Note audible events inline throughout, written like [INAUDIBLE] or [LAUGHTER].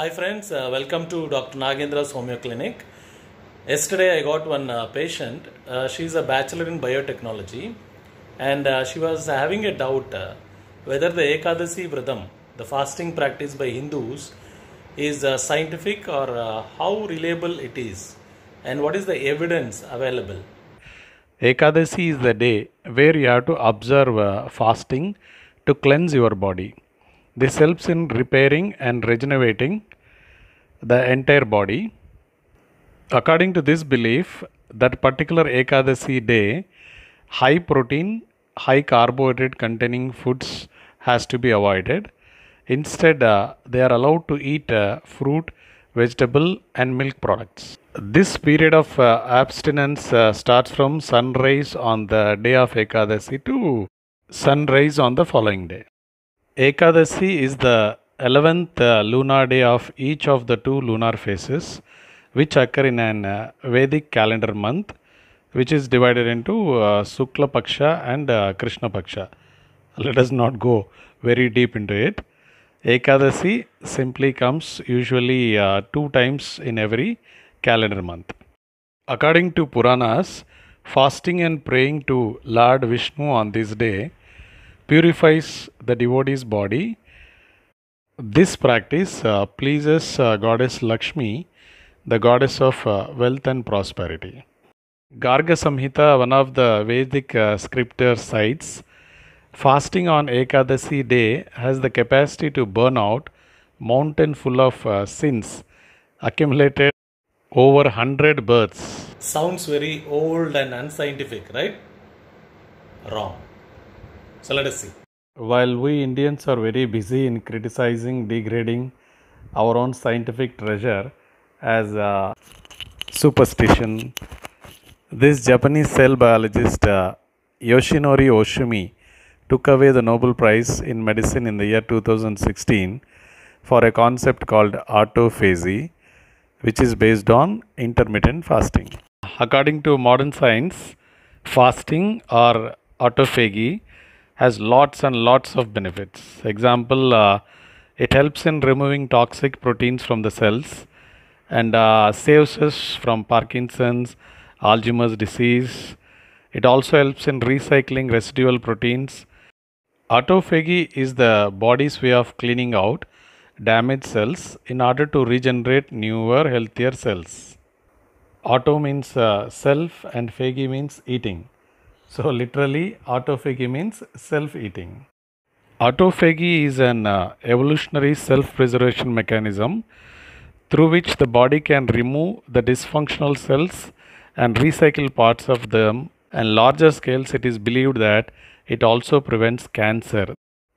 Hi friends, uh, welcome to Dr. Nagendra's Homeo Clinic. Yesterday I got one uh, patient. Uh, she is a bachelor in biotechnology and uh, she was having a doubt uh, whether the Ekadasi Vratam, the fasting practice by Hindus, is uh, scientific or how reliable it is and what is the evidence available. Ekadasi is the day where you have to observe fasting to cleanse your body. This helps in repairing and regenerating the entire body. According to this belief, that particular Ekadasi day, high protein, high carbohydrate containing foods has to be avoided. Instead, uh, they are allowed to eat uh, fruit, vegetable, and milk products. This period of uh, abstinence uh, starts from sunrise on the day of Ekadasi to sunrise on the following day. Ekadasi is the 11th uh, lunar day of each of the two lunar phases, which occur in a uh, Vedic calendar month, which is divided into uh, Sukla Paksha and uh, Krishna Paksha. Let us not go very deep into it. Ekadasi simply comes usually uh, two times in every calendar month. According to Puranas, fasting and praying to Lord Vishnu on this day purifies the devotee's body. This practice uh, pleases uh, goddess Lakshmi, the goddess of uh, wealth and prosperity. Garga Samhita, one of the Vedic uh, scripture cites, fasting on Ekadasi day has the capacity to burn out mountain full of uh, sins accumulated over 100 births. Sounds very old and unscientific, right? Wrong. So let us see. While we Indians are very busy in criticizing, degrading our own scientific treasure as a superstition, this Japanese cell biologist uh, Yoshinori Oshimi took away the Nobel Prize in Medicine in the year 2016 for a concept called autophagy, which is based on intermittent fasting. According to modern science, fasting or autophagy has lots and lots of benefits. Example, uh, it helps in removing toxic proteins from the cells and uh, saves us from Parkinson's, Alzheimer's disease. It also helps in recycling residual proteins. Autophagy is the body's way of cleaning out damaged cells in order to regenerate newer, healthier cells. Auto means uh, self and phagy means eating. So literally autophagy means self-eating. Autophagy is an uh, evolutionary self-preservation mechanism through which the body can remove the dysfunctional cells and recycle parts of them and larger scales it is believed that it also prevents cancer,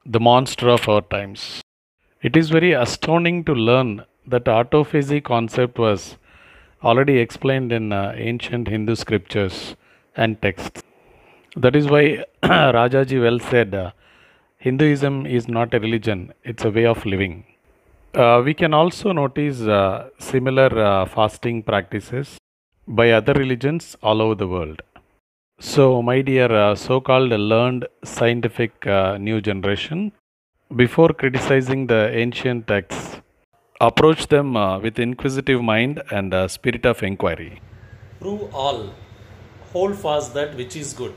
the monster of our times. It is very astounding to learn that autophagy concept was already explained in uh, ancient Hindu scriptures and texts. That is why [CLEARS THROAT] Rajaji well said uh, Hinduism is not a religion, it's a way of living. Uh, we can also notice uh, similar uh, fasting practices by other religions all over the world. So, my dear uh, so called learned scientific uh, new generation, before criticizing the ancient texts, approach them with inquisitive mind and spirit of inquiry. Prove all, hold fast that which is good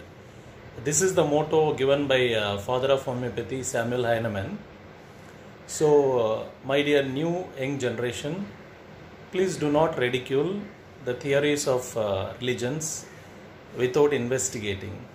this is the motto given by uh, father of homeopathy Samuel Heinemann. So, uh, my dear new young generation, please do not ridicule the theories of uh, religions without investigating.